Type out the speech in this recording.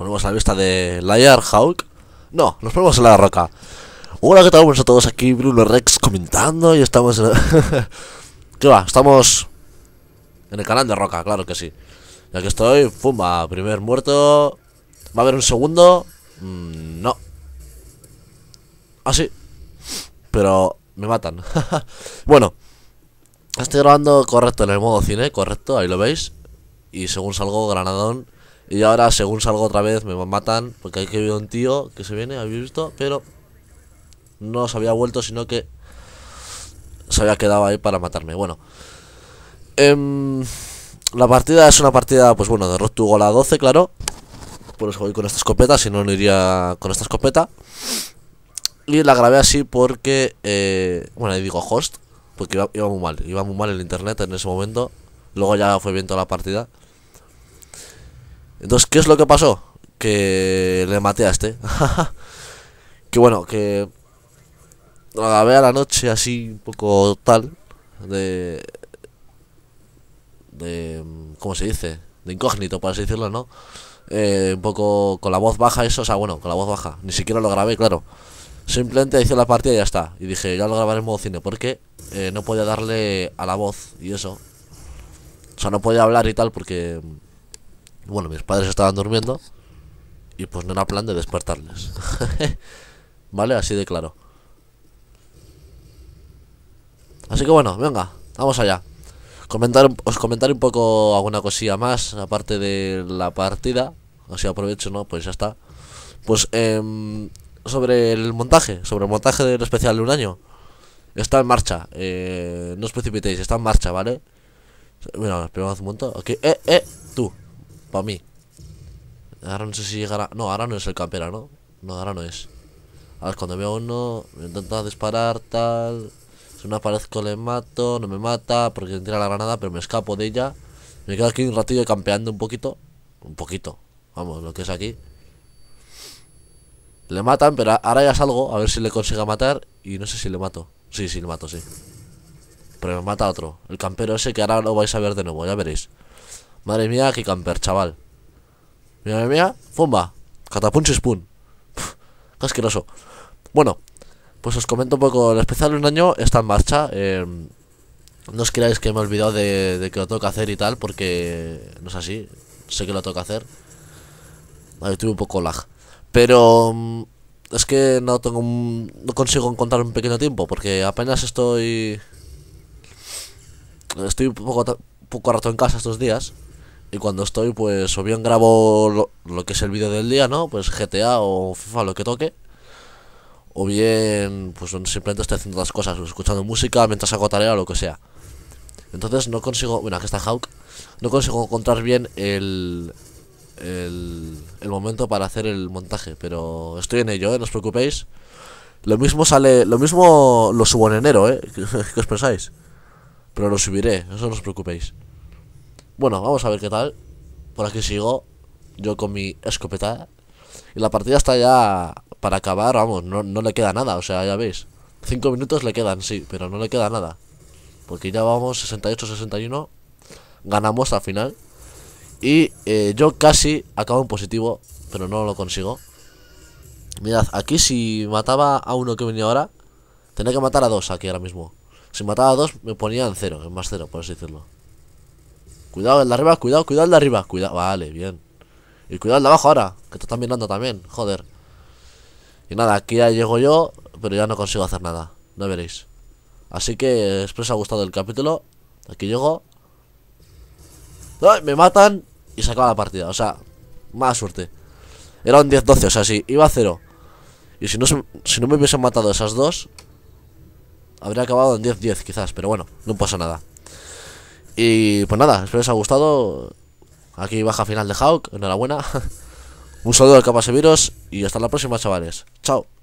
ponemos a la vista de Liar Hawk. No, nos ponemos en la roca. Hola, ¿qué tal? Buenos a todos aquí, Bruno Rex comentando y estamos en... ¿Qué va? Estamos en el canal de roca, claro que sí. Ya que estoy, fumba, primer muerto. ¿Va a haber un segundo? Mm, no. Ah, sí. Pero me matan. bueno. Estoy grabando correcto en el modo cine, correcto, ahí lo veis. Y según salgo, granadón y ahora, según salgo otra vez, me matan. Porque hay que había un tío que se viene, habéis visto. Pero no se había vuelto, sino que se había quedado ahí para matarme. Bueno. Em, la partida es una partida, pues bueno, de Rock to a 12, claro. Por eso voy con esta escopeta, si no, no iría con esta escopeta. Y la grabé así porque, eh, bueno, ahí digo host, porque iba muy mal. Iba muy mal el internet en ese momento. Luego ya fue bien toda la partida. Entonces, ¿qué es lo que pasó? Que le maté a este. que bueno, que lo grabé a la noche así un poco tal. De... De... ¿Cómo se dice? De incógnito, por así decirlo, ¿no? Eh, un poco con la voz baja eso, o sea, bueno, con la voz baja. Ni siquiera lo grabé, claro. Simplemente hice la partida y ya está. Y dije, ya lo grabaré en modo cine, porque eh, no podía darle a la voz y eso. O sea, no podía hablar y tal porque bueno, mis padres estaban durmiendo y pues no era plan de despertarles. ¿Vale? Así de claro. Así que bueno, venga, vamos allá. Comentar, os comentaré un poco alguna cosilla más, aparte de la partida. Así aprovecho, ¿no? Pues ya está. Pues eh, sobre el montaje, sobre el montaje del especial de un año. Está en marcha, eh, no os precipitéis, está en marcha, ¿vale? Bueno, esperamos un momento Aquí, eh, eh, tú. Para mí. Ahora no sé si llegará... No, ahora no es el campera, ¿no? No, ahora no es. ver, cuando veo uno, me intenta disparar, tal... Si no aparezco le mato, no me mata porque me tira la granada, pero me escapo de ella. Me quedo aquí un ratillo campeando un poquito. Un poquito. Vamos, lo que es aquí. Le matan, pero ahora ya salgo a ver si le consiga matar y no sé si le mato. Sí, sí, le mato, sí. Pero me mata otro. El campero ese que ahora lo vais a ver de nuevo, ya veréis. Madre mía, qué camper, chaval. Madre mía, fumba. Catapunch spoon. qué asqueroso. Bueno, pues os comento un poco. El especial de un año está en marcha. Eh, no os creáis que me he olvidado de, que lo tengo que hacer y tal, porque no es así. Sé que lo tengo que hacer. Vale, un poco lag. Pero mm, es que no tengo un, no consigo encontrar un pequeño tiempo, porque apenas estoy. Estoy un poco, poco rato en casa estos días. Y cuando estoy, pues o bien grabo lo, que es el vídeo del día, ¿no? Pues GTA o FIFA, lo que toque. O bien, pues simplemente estoy haciendo otras cosas, escuchando música mientras hago tarea o lo que sea. Entonces no consigo, bueno, aquí está Hawk, no consigo encontrar bien el, el, el momento para hacer el montaje, pero estoy en ello, ¿eh? no os preocupéis. Lo mismo sale, lo mismo lo subo en enero, ¿eh? ¿Qué os pensáis? Pero lo subiré, eso no os preocupéis. Bueno, vamos a ver qué tal. Por aquí sigo, yo con mi escopeta. Y la partida está ya para acabar, vamos, no, le queda nada, o sea, ya veis. Cinco minutos le quedan, sí, pero no le queda nada. Porque ya vamos 68-61. Ganamos al final. Y eh, yo casi acabo en positivo, pero no lo consigo. Mirad, aquí si mataba a uno que venía ahora, tenía que matar a dos aquí ahora mismo. Si mataba a dos, me ponía en cero, en más cero, por así decirlo. Cuidado el de arriba, cuidado, cuidado el de arriba. Cuidado, vale, bien. Y cuidado el de abajo ahora, que te están mirando también, joder. Y nada, aquí ya llego yo, pero ya no consigo hacer nada. No veréis. Así que espero os haya gustado el capítulo. Aquí llego. Me matan y se acaba la partida. O sea, mala suerte. Era un 10-12, o sea, si iba a cero. Y si no, si no me hubiesen matado esas dos, habría acabado en 10-10 quizás. Pero bueno, no pasa nada. Y pues nada, espero que os haya gustado. Aquí baja final de Hawk, enhorabuena. Un saludo al Capasiviros y hasta la próxima, chavales. Chao.